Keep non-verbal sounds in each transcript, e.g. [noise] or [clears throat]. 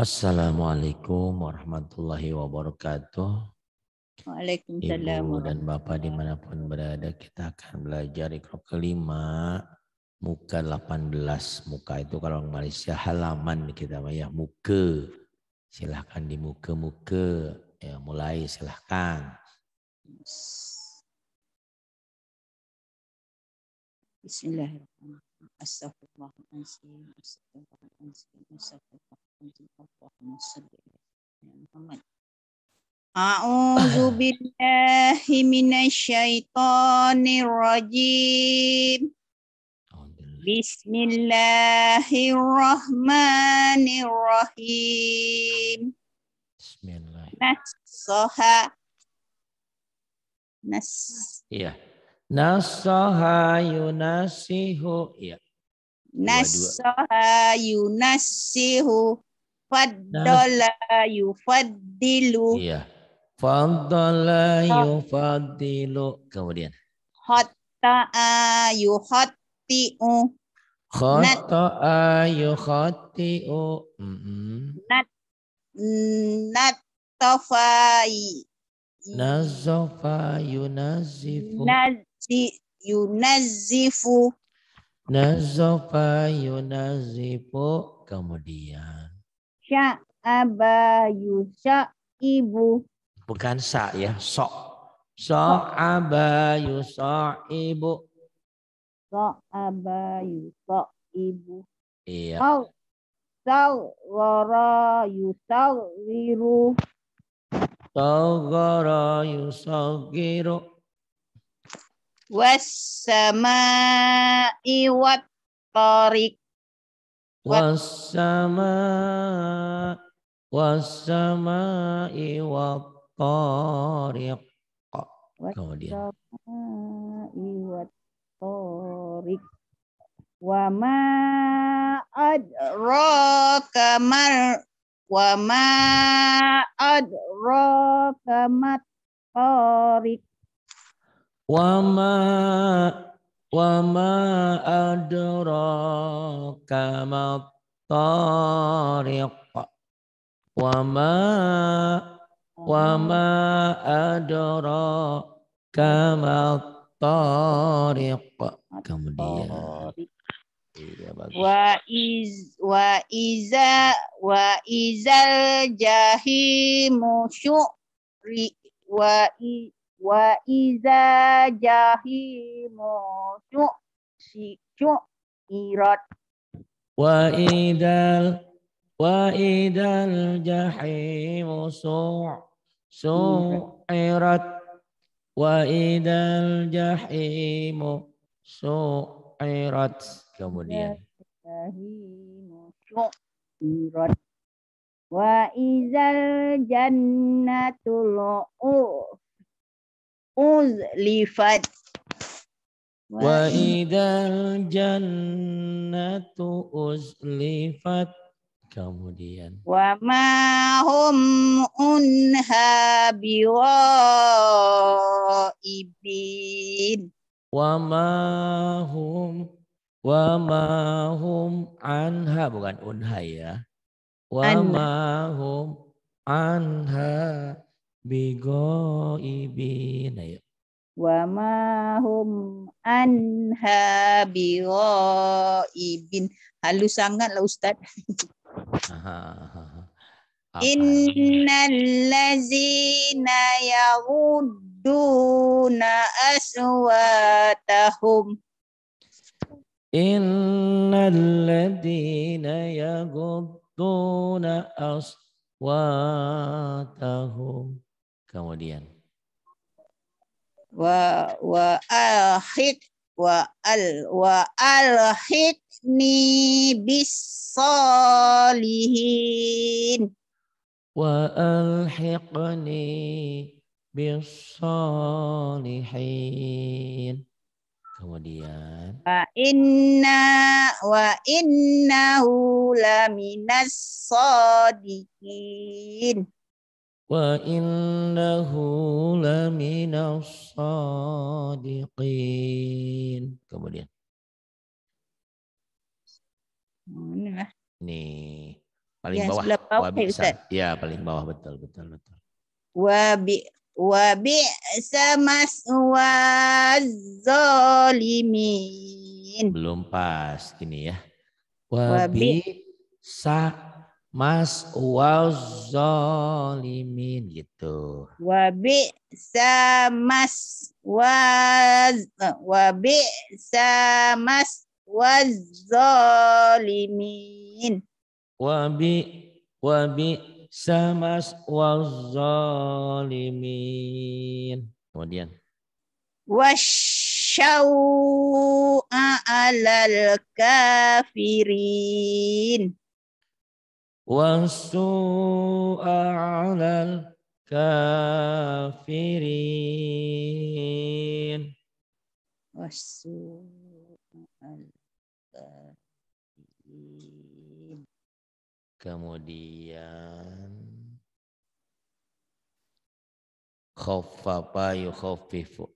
Assalamualaikum warahmatullahi wabarakatuh. Waalaikumsalam. Ibu dan Bapak dimanapun berada, kita akan belajar ikro kelima, muka 18. Muka itu kalau Malaysia halaman kita ya, muka. Silahkan di muka-muka. Ya, mulai silahkan. Bismillahirrahmanirrahim. Astagfirullahaladzim, astagfirullahaladzim, astagfirullahaladzim, Allahumma salli ala Muhammad. A'udzu billahi minasyaitonir rajim. Bismillahirrahmanirrahim. Bismillahirrahmanirrahim. Nas. Iya. Yeah. Nasoha yunasihu. Ya. Nasoha yunasihu. Fadola yufadilu. Iya. Faddola yufaddilu. Iya. Kemudian. Hotta'a yuhotti'u. Khoto'a yukhati'u. Mm -hmm. Nat mm-hmm. natofa nazofa yunazifu. Naz si yunazifu nazofa yunazifu kemudian sya'aba ibu bukan sa ya sok so'aba aba so'aba ibu iya oh. Sawara yusawiru Sawara yusawiru wassama'i wat tariq wassama wassama'i wat tariq kemudian wassama'i wat tariq wa ma adraka mar wa ma adraka mat Wama wama adraka matariq. Wama wama adraka matariq. Kemudian iya, wa iz wa iza wa izal jahimu syuri wa i, wa iza jahimu si irat wa idal wa idal jahimu irat wa idal jahimu irat kemudian jahimu irat wa izal jannatul uzlifat wa idal jannatu uzlifat kemudian wa ma hum unha biwaibin wa ma hum wa ma hum anha bukan unha ya wa ma hum anha Bigo ibin ya. Wa ma hum anha bigoibin. Halus lah Ustaz. Innal lazina na aswatahum Innal ladina yaghuduna aswatahum Kemudian wa wa al-hik wa al wa ni bis salihin wa alhiqni bis salihin Kemudian wa inna wa innahu laminas sadiqin. وإنه لمن الصادقين kemudian ini paling ya, bawah, bawah ya paling bawah betul betul betul wabi wabi sama wazolimin belum pas ini ya wabi sa Mas wazolimin gitu. Wabi samas waz wabi samas wazolimin. Wabi wabi samas wazolimin. Kemudian. Wasyau'a alal kafirin والسوء على الكافرين والسوء على الكافرين kemudian khaffafa yukhaffifu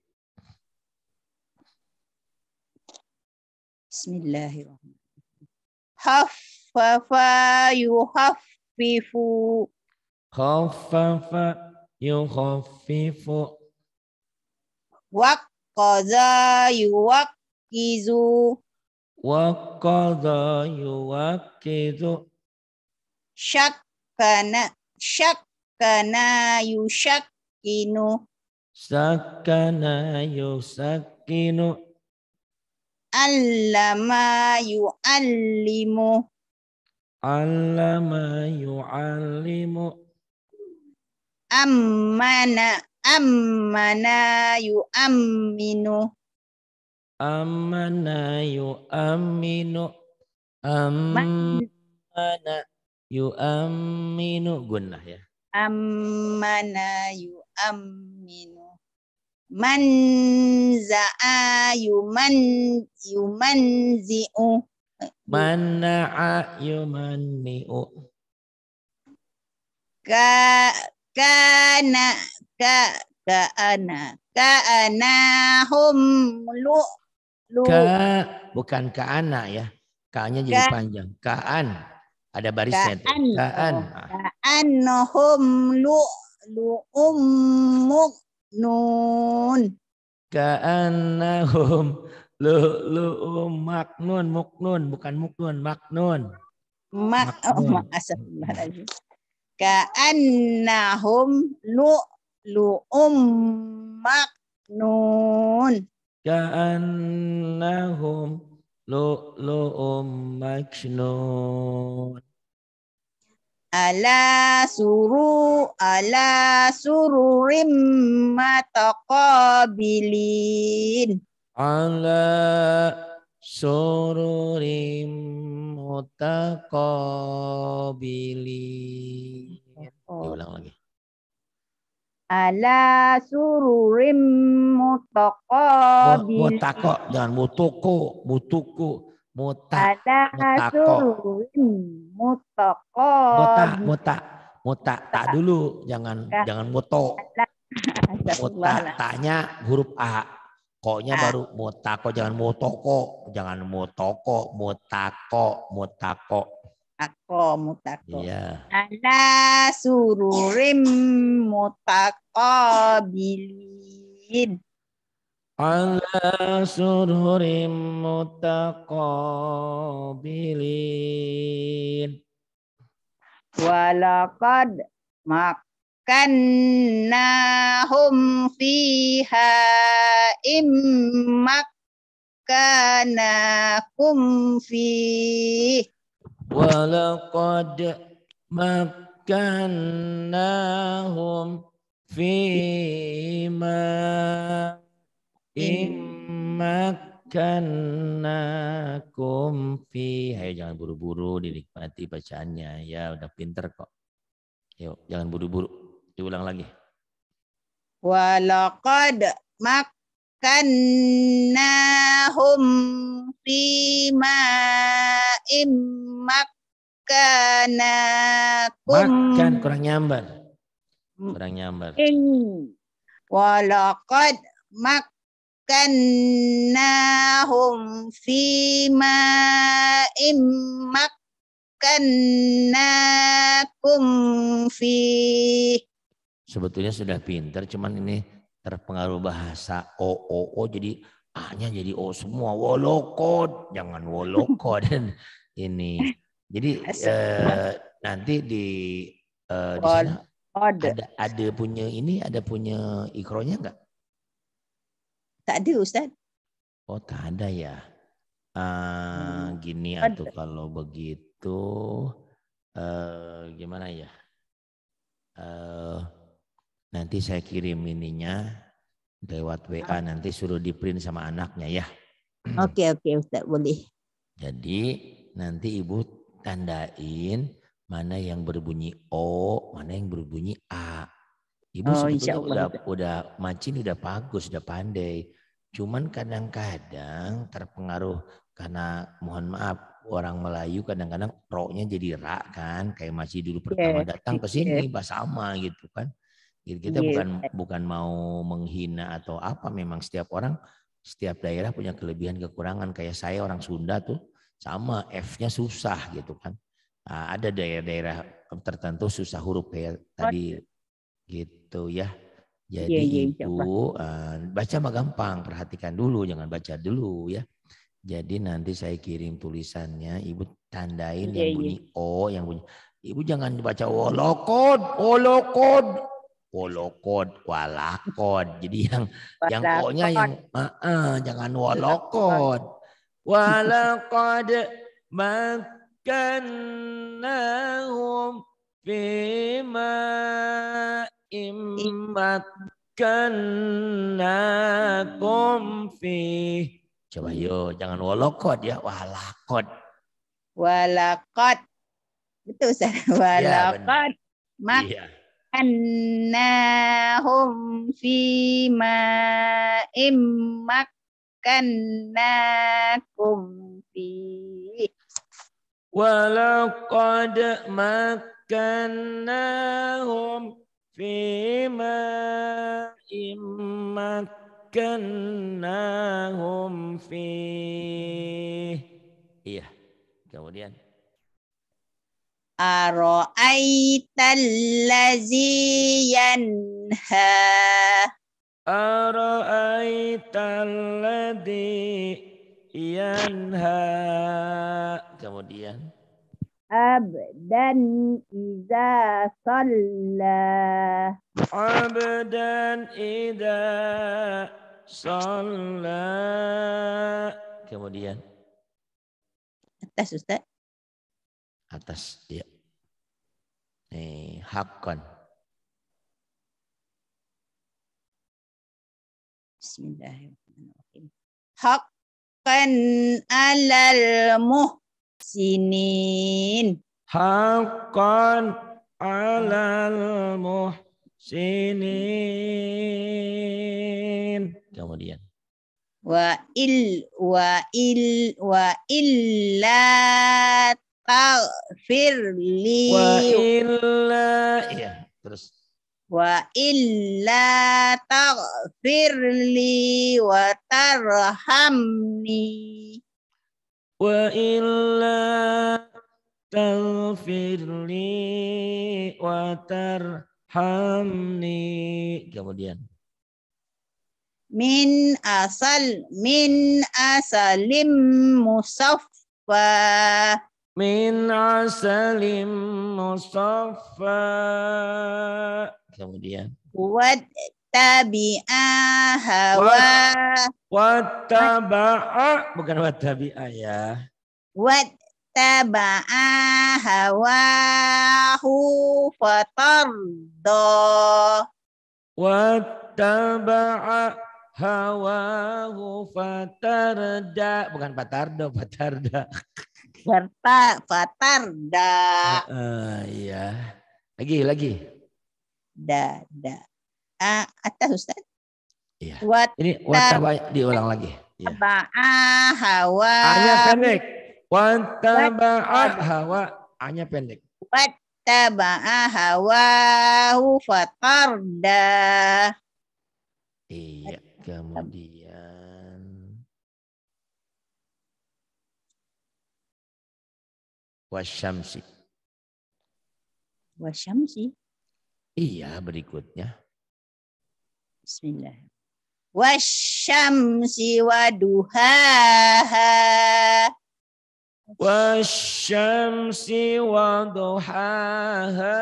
Bismillahirrahmanirrahim. Haf خفف يخفف خفف يخفف وقز يوقز وقز يوقز شكن شكن يشكن سكن يسكن علم يعلم Allama yu'allimu. Ammana. Ammana yu'amminu. Ammana yu'amminu. Ammana yu'amminu. Gunnah ya. Ammana yu'amminu. Man za'a yuman yumanzi'u. Mana'a yumanni'u. Ka kana ka ka ka ana, hum lu lu ka bukan ana ya Ka-nya jadi ka, panjang kaan ada baris kaan kaan oh, an, hum lu lu ummuk nun kaanahum Lu um, maknun, muknun, bukan muknun, maknun. Mak, oh, maknun. oh, makasih. Ka'annahum lu'lu'um maknun. Ka'annahum lu'lu'um maknun. Ala suru ala sururim mataqabilin ala sururim mutakobili. Oh. Diulang lagi. Ala sururim mutakobili. Mutako, jangan mutuku, mutuku. Muta, Ala sururim mutako. Muta, muta, muta, tak dulu, jangan, jangan muto. [laughs] Muta, tanya huruf A koknya ah. baru mutako jangan mutoko jangan mutoko mutako mutako Ako mutako. Iya. Ala sururim mutako bilin. Ala sururim mutako bilin. Walakad mak makannahum fiha immak makanakum fi walaqad makannahum fi ma makanakum fi hey, jangan buru-buru dinikmati bacaannya ya udah pinter kok yuk jangan buru-buru Diulang lagi. Walakad makkannahum fi ma'im makkanakum. Makan kurang nyambar. Hmm. Kurang nyambar. Walaqad makkannahum fi ma'im makkanakum fi sebetulnya sudah pinter cuman ini terpengaruh bahasa OOO jadi A-nya jadi O semua wolokod jangan wolokod [laughs] ini jadi eh, nanti di eh, di sana ada ada punya ini ada punya ikronya enggak? Tak ada Ustaz. Oh tak ada ya. Uh, Gini ada. atau kalau begitu uh, gimana ya? Uh, Nanti saya kirim ininya lewat WA nanti suruh di print sama anaknya ya. Oke oke okay, Ustaz boleh. Jadi nanti ibu tandain mana yang berbunyi O, mana yang berbunyi A. Ibu oh, sebetulnya udah udah macin udah bagus, udah pandai. Cuman kadang-kadang terpengaruh karena mohon maaf orang Melayu kadang-kadang roknya jadi rak kan kayak masih dulu iya, pertama yeah. datang ke iya. sini yeah. sama gitu kan. Gitu, kita yeah. bukan bukan mau menghina atau apa. Memang setiap orang, setiap daerah punya kelebihan kekurangan. Kayak saya orang Sunda tuh sama F-nya susah gitu kan. Nah, ada daerah-daerah tertentu susah huruf ya tadi gitu ya. Iya, Jadi yeah, yeah, ibu uh, baca mah gampang, perhatikan dulu, jangan baca dulu ya. Jadi nanti saya kirim tulisannya, ibu tandain yeah, yang iya. bunyi o, yang bunyi ibu jangan baca wolokod, wolokod, wolokod walakod jadi yang walakod. yang koknya yang uh, uh, jangan wolokod walakod makannahum bima kanakum fi coba yo jangan wolokod ya walakod walakod betul Ustaz walakod ya, mak iya annahum fi ma'im makkannakum fi walaqad makkannahum fi ma'im makkannahum fi iya kemudian Ara'aital ladzi yanha Ara'aital ladzi yanha Kemudian Abdan iza salla Abdan iza salla Kemudian Atas Ustaz atas dia. Ya. Nih, hakkan. Bismillahirrahmanirrahim. Hakkan alal muhsinin. Hakkan alal muhsinin. Kemudian wa il wa il wa illa Taghfirli. Wa illa. Iya, terus. Wa illa taghfirli wa tarhamni. Wa illa taghfirli wa tarhamni. Kemudian. Min asal min asalim musaffa min asalim musaffa kemudian wat tabi'a hawa wat taba'a bukan wat tabi'a ya wat taba'a hawahu fatardo wat taba'a hawahu fatarda bukan fatardo fatarda serta fatarda. Uh, uh, iya. Lagi, lagi. Da, da. Uh, atas Ustaz. Iya. Wat Ini wataba diulang lagi. Iya. Taba'a hawa. Hanya pendek. Wataba'a hawa. Hanya pendek. Wataba'a fatar fatarda. Iya. Kemudian. Wasyamsi. Wasyamsi? Iya, berikutnya. Bismillah. Wasyamsi waduhaha. Wasyamsi waduhaha.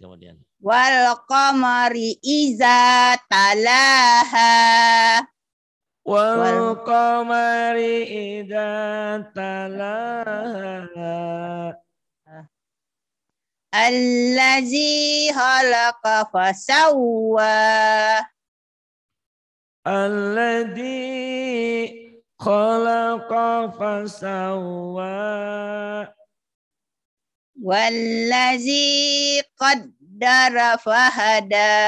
Kemudian. Wal qamari iza talaha. والقمر إذا تلاها الذي خلق فسوى الذي خلق فسوى والذي قدر فهدى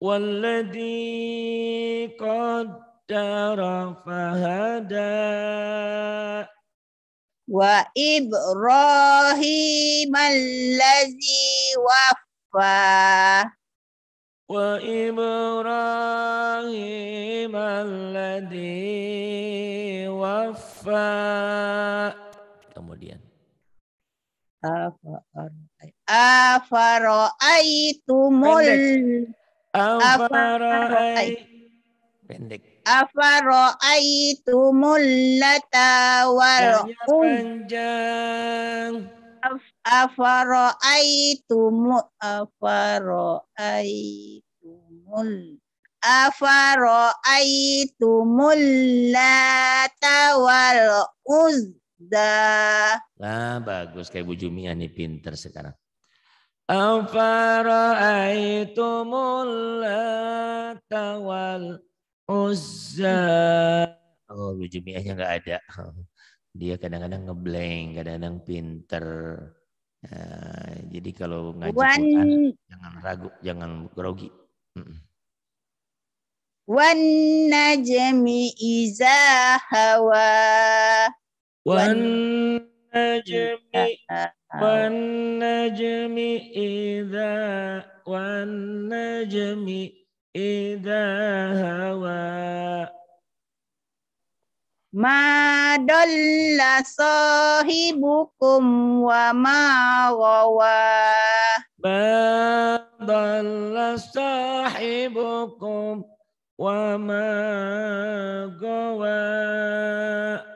والذي قدر فهدى وإبراهيم الذي وفى وإبراهيم الذي وفى kemudian أفرأيتم Afaro'ai. Pendek. Afaroai lata wal panjang. Afaro'aitumul afaro'aitumul afaro'aitumul lata wal uzda. Nah, bagus kayak Bu Jumia nih pinter sekarang. أفرأيتم اللات والعزى Oh, jumiahnya nggak ada. Dia kadang-kadang ngeblank, kadang-kadang pinter. Nah, jadi kalau ngaji Quran, jangan ragu, jangan grogi. Wan najmi iza hawa. Wan najmi والنجم إذا والنجم إذا هوى ما دل صاحبكم وما غوى ما ضل صاحبكم وما غوى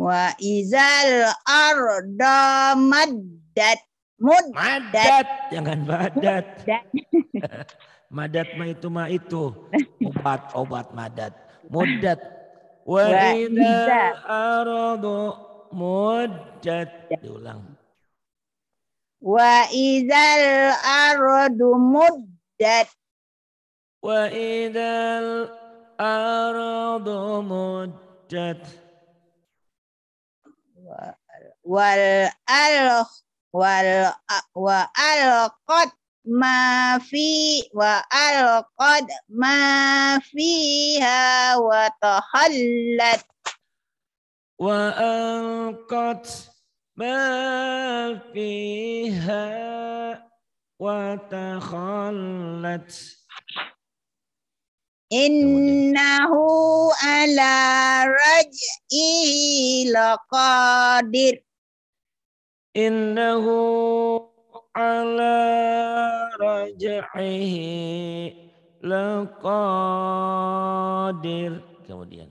Wa izal ardo madat Mud madat. Jangan madat. madat [laughs] ma itu ma itu. Obat, obat madat. Mudat. Wa izal ardo mudat Diulang. Wa izal ardo mudat Wa izal ardo mudat والألق وألقت ما في وألقت ما فيها وتخلت وألقت ما فيها وتخلت Innahu ala raj'i laqadir. Innahu ala raj'ihi laqadir. Kemudian.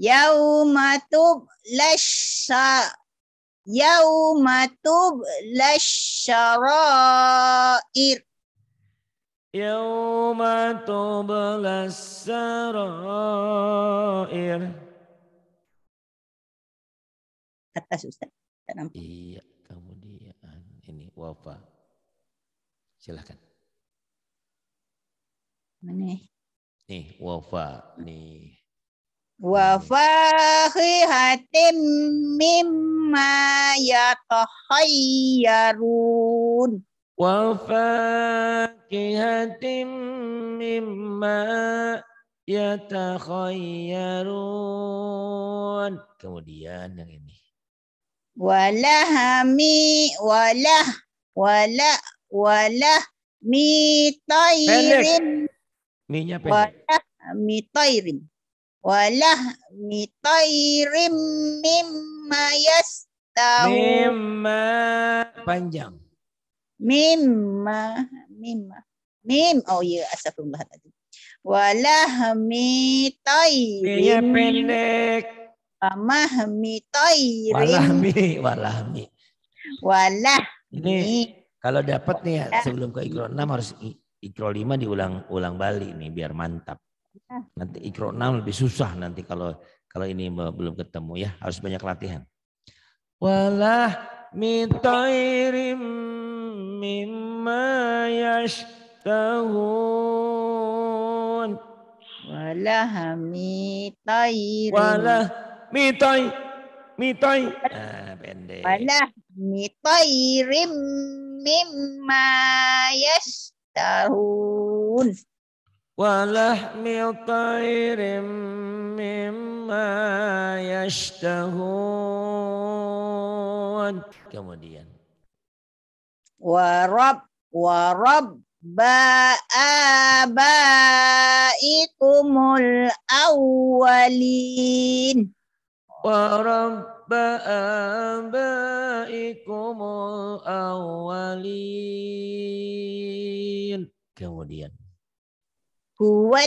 Yaumatub Yauma Yaumatub yauma ra'ir. يوم تبلى السرائر atas Ustaz. Iya, kemudian ini wafa. Silahkan. Mana? Nih, wafa. Nih. hatim mimma yatahayyarun. وفاكهة مما yatakhayyarun. Kemudian yang ini. Walahami walah wala wala mitairin Minya pendek. Walah mitairin tairin. Walah mi mimma yastahu. Mimma panjang mimma mimma mim oh ya yeah, Walah walahmi tayrin pendek Amah mitoy. Walahmi, walahmi. Walah. Ini kalau dapat nih ya, ya. sebelum ke ikro 6 harus ikro 5 diulang ulang balik nih biar mantap. Ya. Nanti ikro 6 lebih susah nanti kalau kalau ini belum ketemu ya harus banyak latihan. Walah mitairim مما يشتهون ولحم طير ولحم طير ميتاي ah pendek ولحم طير مما يشتهون ولحم طير مما يشتهون kemudian warab warab ba'abaikumul awwalin ورب آبائكم kemudian huwa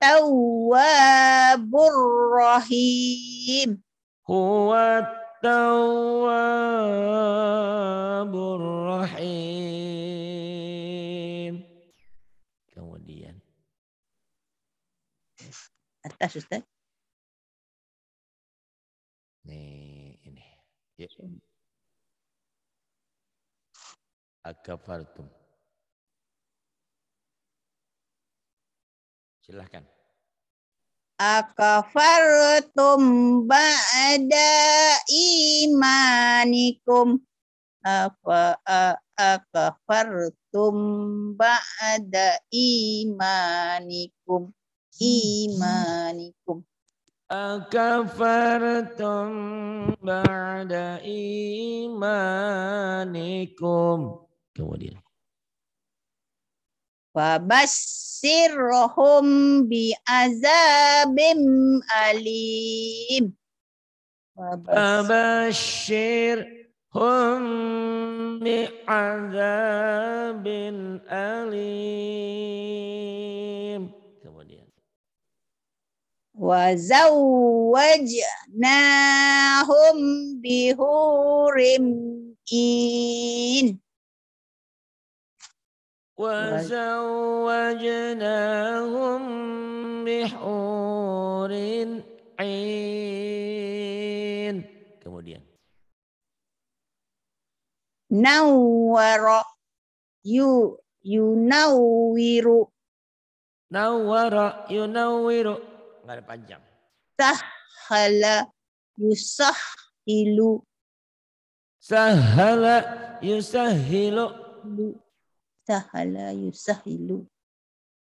tawwabur rahim huwa tawwabur rahim. Kemudian. Atas Ustaz. Nih, ini. Ya. Akafartum. Silahkan akafartum ba'da imanikum apa akafartum ba'da imanikum imanikum akafartum ba'da imanikum kemudian Wabashirhum bi azabim alim. Wabashirhum bi azabin alim. Kemudian. Wazawajnahum bihurim in. وزوجناهم بحور عين kemudian nawara yu yunawiru nawara yunawiru nggak ada panjang sahala yusahilu sahala yusahilu Tahala yusahilu.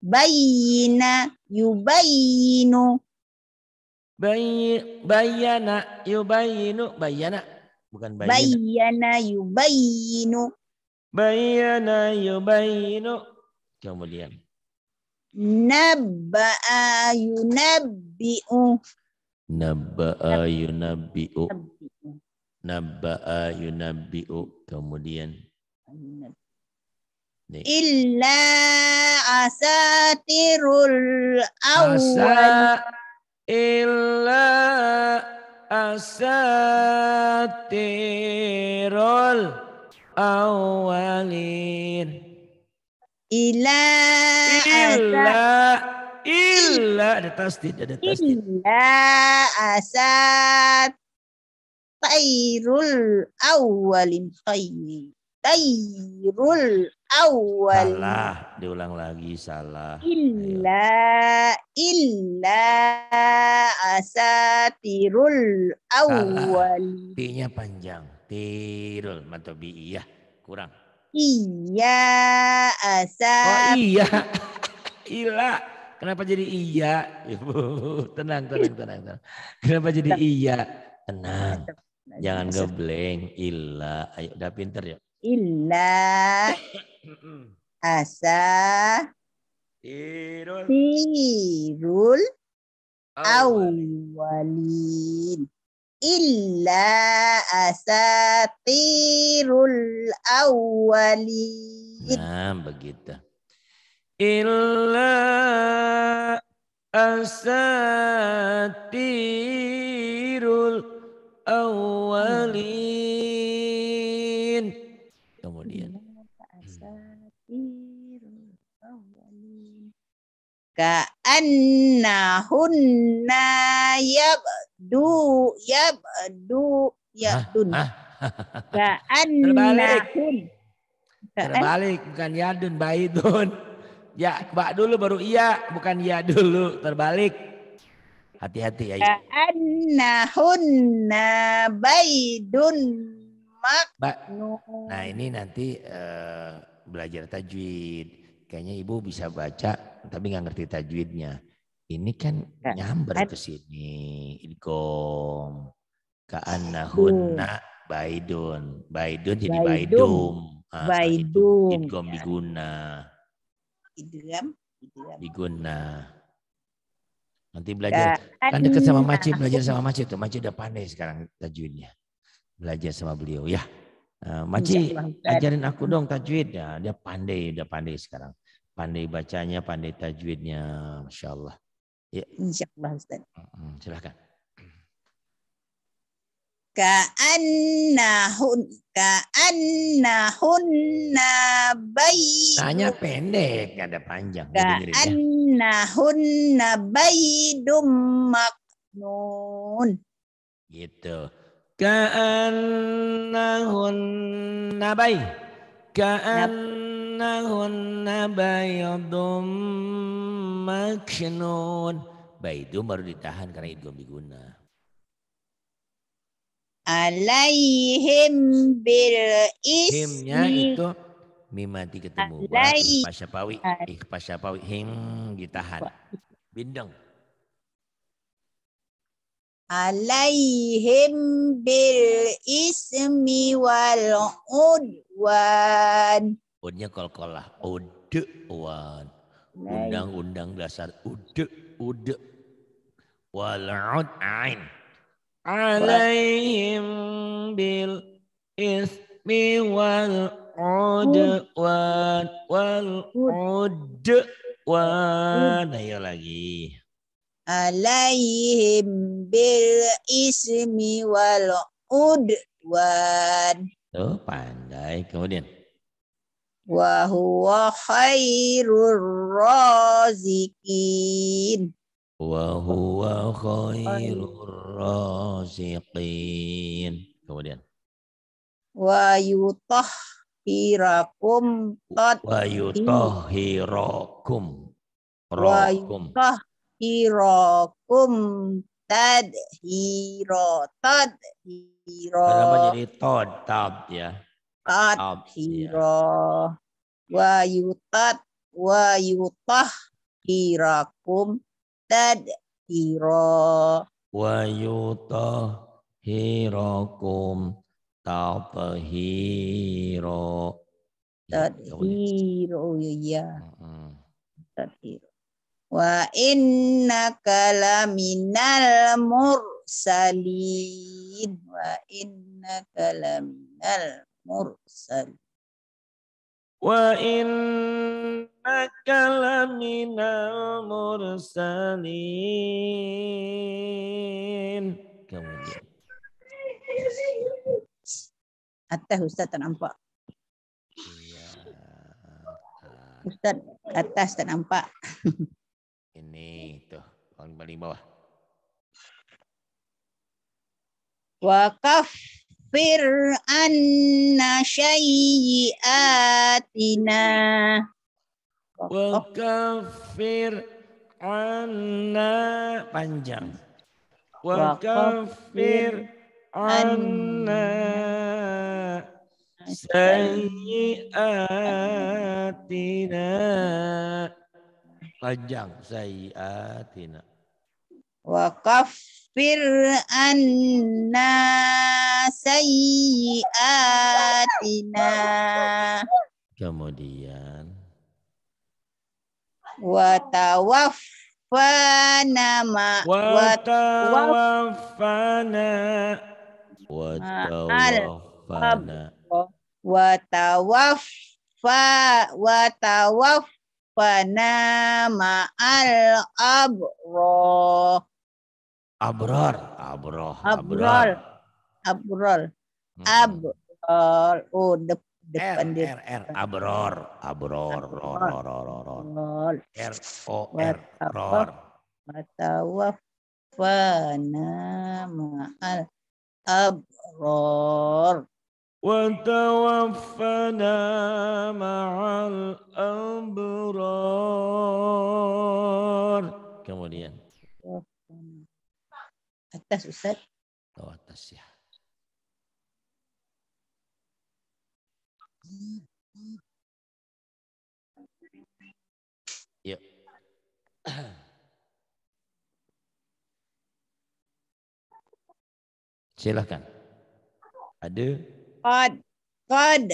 Bayina yubayinu. Bayi, bayana yubayinu. Bayana. Bukan bayana, Bayana yubayinu. Bayana yubayinu. Kemudian. Nabba'a yunabbi'u. Nabba'a yunabbi'u. Nabba'a yunabbi'u. Kemudian. Illa asatirul awal. asatirul awalin. Illa illa illa ada tasdid ada tasdid. Illa asat tairul awalin khayri. Tairul awal. Salah, diulang lagi salah. Illa Ayo. illa asatirul awal. t panjang. Tirul bi iya kurang. Iya asa. Oh iya. [laughs] Ila. Kenapa jadi iya? Ibu, tenang, tenang, tenang, tenang. Kenapa jadi iya? Tenang. Jangan gebleng. Ila. Ayo udah pinter ya. Ila. [laughs] Asa tirul tirul awalin illa asatirul awalin. Nah, begitu. Illa asatirul hmm. awalin ka'annahunna yabdu yabdu yabdun ka'annahun terbalik bukan yadun baidun ya bak dulu baru iya bukan ya dulu terbalik hati-hati ya ka'annahunna baidun Mbak, nah ini nanti uh, belajar tajwid. Kayaknya ibu bisa baca, tapi nggak ngerti tajwidnya. Ini kan ya. nyamber ke sini. Idgom. Ka'annahunna baidun. Baidun jadi baidum. Baidum. Ah, Ilkom biguna. Ya. Idgom. Biguna. Nanti belajar. Ya. Kan dekat sama Maci, belajar sama Maci tuh. Maci udah pandai sekarang tajwidnya belajar sama beliau ya. Eh, Maci iya, ajarin aku dong tajwid ya dia pandai dia pandai sekarang pandai bacanya pandai tajwidnya masya Allah ya insyaallah Ustaz silakan ka'annahun ka'annahunna bayi Tanya pendek, ada panjang. Ya. Ka'annahunna baydum maknun. Gitu. كأنهن بي كأنهن بيض baik itu baru ditahan karena belum diguna. Alaihim bil ismi. Himnya itu mimati ketemu. Alai. Pasyapawi. Ih, pasyapawi. Him ditahan. Bindeng alaihim bil ismi wal udwan. Udnya kol-kolah. Udwan. Undang-undang dasar uduk uduk wal ain. Alaihim bil ismi wal udwan wal udwan. Ayo lagi alaihim bil ismi wal udwan. Tuh, pandai. Kemudian. Wa huwa khairur razikin. Wa huwa khairur razikin. Kemudian. Wa yutah hirakum tat. Wa yutahhirakum. Rokum. Wa yutah tadhirakum tadhiro tadhiro kenapa jadi tod tab ya tadhiro wa yutat wa yutah hirakum tadhiro wa yutah hirakum tad tadhiro ya tadhiro Wa innaka laminal mursalin. Wa innaka laminal mursalin. Wa innaka laminal mursalin. Kemudian. atas Ustaz tak nampak. Iya. Ustaz atas nampak. [laughs] paling bawah. Wa kafir anna syai'atina. Wa kafir anna panjang. Wa kafir anna sayyiatina panjang sayyiatina wa kafir anna sayyiatina kemudian wa tawaf watawaf ma watawaffana watawaffana watawaf watawaffana al abro Abrol. Abrol. Abrol. Abrol. Hmm. Abrol. Oh, de depan R, R, R, abror, abror, Abrol. ror, ror, R, O, R, ror. Watawafana ma'al abror. وتوفنا مع الأبرار kemudian atas Ustaz. Ke atas ya. Yuk. [clears throat] Silakan. Ada? Qad qad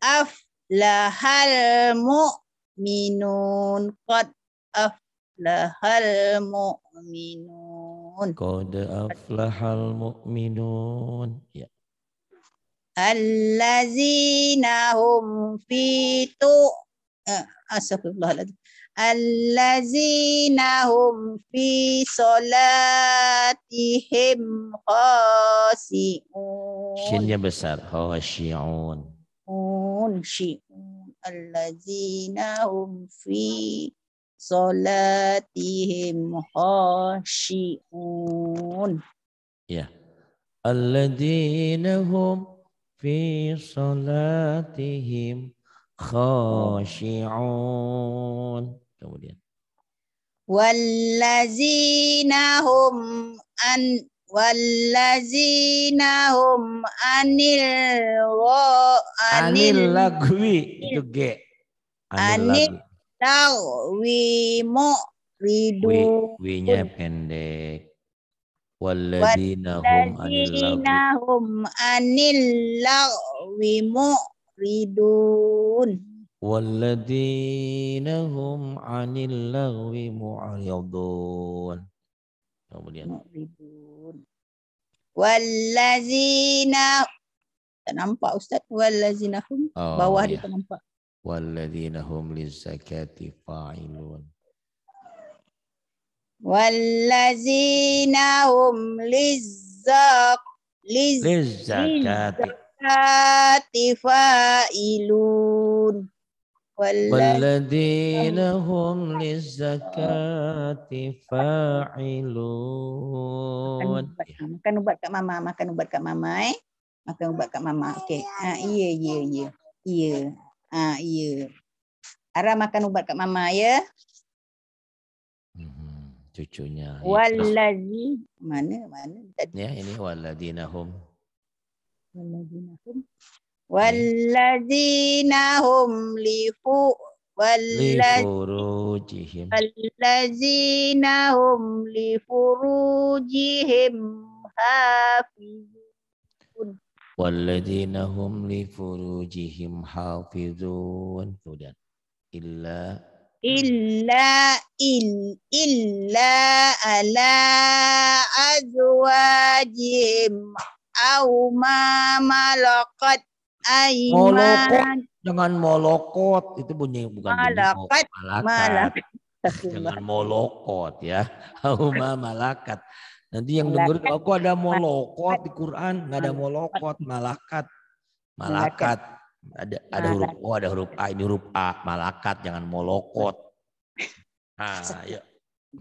aflahal mu'minun qad aflahal mu'minun قد أفلح المؤمنون الذين هم في تو آه، أستغفر الله العظيم الذين هم في صلاتهم خاشعون شنnya besar khashi'un un shi'un الذين هم في صلاتهم خاشعون yeah. الذين هم في صلاتهم خاشعون kemudian والذين هم أن والذين هم عن الغو عن اللغو itu G Lau, wimu, widu. wi pendek. Walladina hum anil lagwi mu'ridun. Walladina hum anil lagwi mu'ridun. Kemudian. Mu'ridun. Wallazina. Tak nampak Ustaz. Wallazina hum. Oh, Bawah yeah. dia iya. nampak. والذين هم للزكاة فاعلون والذين هم للزك للزكاة فاعلون والذين هم للزكاة فاعلون makan ubat kak mama makan ubat kak mama eh makan ubat kak mama okey ah iya iya iya iya Ah, iya. Ara makan ubat kat mama ya. Hmm, cucunya. Ya. Wallazi. Mana mana tadi. Ya, ini walladzina hum. Walladzina hum. Walladzina hum lifu لفروجهم والذين هم لفروجهم حافظون والذين هم لفروجهم حافظون kemudian إلا إلا إلا, إلا على أزواجهم أو ما ملقت أيمان dengan molokot itu bunyi bukan malakat malakat dengan molokot ya malakat Nanti yang dengar kan aku ada kan molokot di kan Quran, nggak ada molokot, malakat. Malakat. Ada ada huruf O, ada huruf A, ini huruf A, malakat jangan molokot. [laughs] Nah, ya.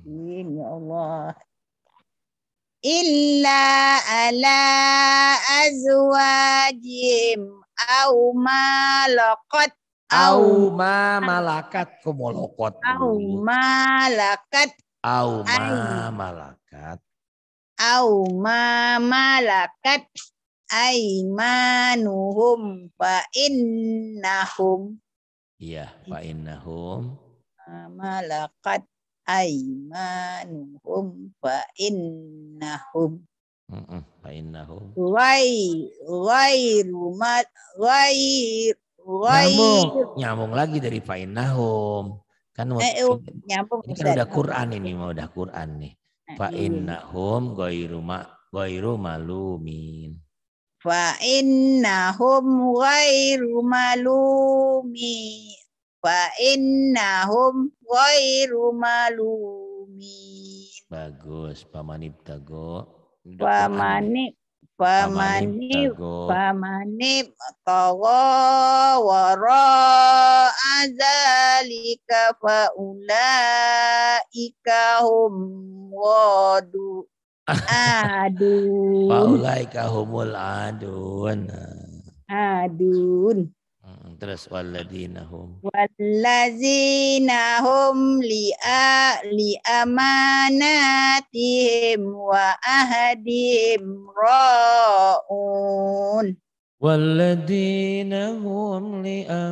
Ya Allah. Illa ala azwajim au malakat au ma malakat molokot au malakat au ma malakat au ma malakat aimanuhum fa innahum iya fa innahum malakat aimanuhum fa innahum fa innahum wai wai rumat wai wai nyambung nyambung lagi dari fa innahum kan eh, oh, nyambung, ini kan udah Quran ini mau udah Quran nih Nah, Fa innahum ghairu ma ghairu malumin. Fa innahum ghairu malumi. Fa innahum ghairu malumi. Bagus, Pamanip Tago. Pamanip Pamanib pamanib tawa wara azalika ulaika hum wadu adun. [laughs] ulaika humul adun. Adun terus waladinahum waladinahum li'a li'amanatihim wa ahadihim ra'un والذين هم wa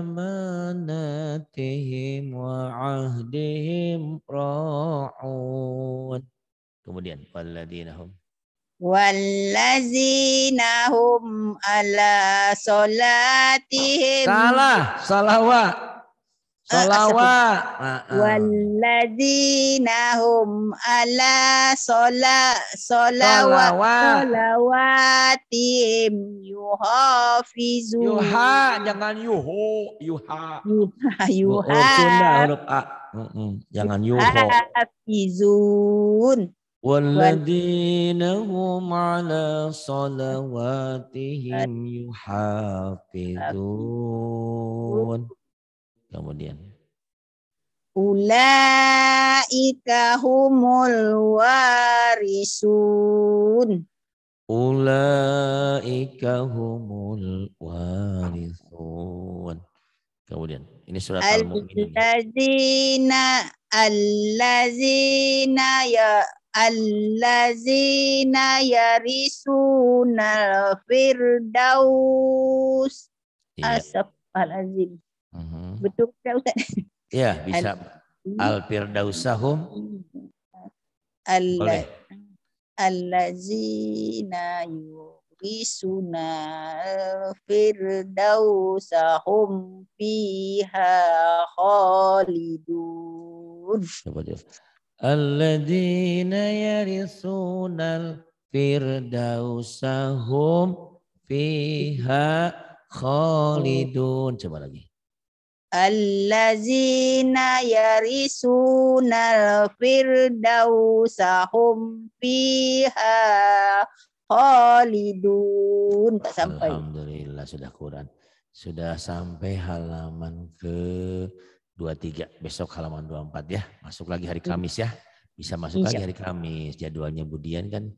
وعهدهم راعون kemudian والذين Wallazina hum ala solatihim. Salah, salawat. Salawat. Wallazina hum ala sola solawat solawatihim yuhafizu. Yuha jangan yuho yuha. Yuha yuha. Oh, oh huruf A. Jangan yuho. Yuhafizun. والذين هم على صلواتهم يحافظون kemudian ulaika humul warisun ulaika humul warisun kemudian ini surat al-mu'minun allazina allazina ya allazina yarisuna firdaus asap alazim uh Betul tidak Ustaz? Ya, bisa. Al firdausahum Allah allazina yurisuna firdausahum fiha khalidun. Coba, coba. Alladzina yarisunal firdausahum fiha khalidun. Coba lagi. Allazina yarisunal firdausahum fiha khalidun. Tak sampai. Alhamdulillah sudah Quran. Sudah sampai halaman ke 23 besok halaman 24 ya. Masuk lagi hari hmm. Kamis ya. Bisa masuk Insya. lagi hari Kamis. Jadwalnya Budian kan.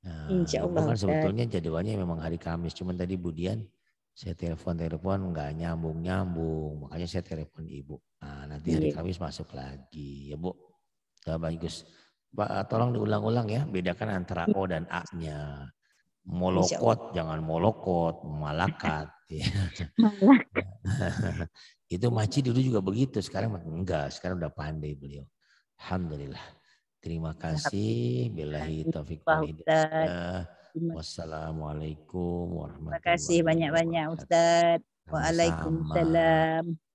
Nah, Kan sebetulnya jadwalnya memang hari Kamis. Cuman tadi Budian saya telepon-telepon nggak nyambung-nyambung. Makanya saya telepon Ibu. Nah, nanti hari iya. Kamis masuk lagi ya Bu. Ya, bagus. Pak, tolong diulang-ulang ya. Bedakan antara O dan A-nya. Molokot, jangan molokot, malakat. [laughs] [laughs] malakat. [laughs] Itu Maci dulu juga begitu, sekarang enggak, sekarang udah pandai beliau. Alhamdulillah. Terima kasih. Bilahi taufik Wassalamualaikum warahmatullahi wabarakatuh. Terima kasih banyak-banyak Ustaz. Waalaikumsalam.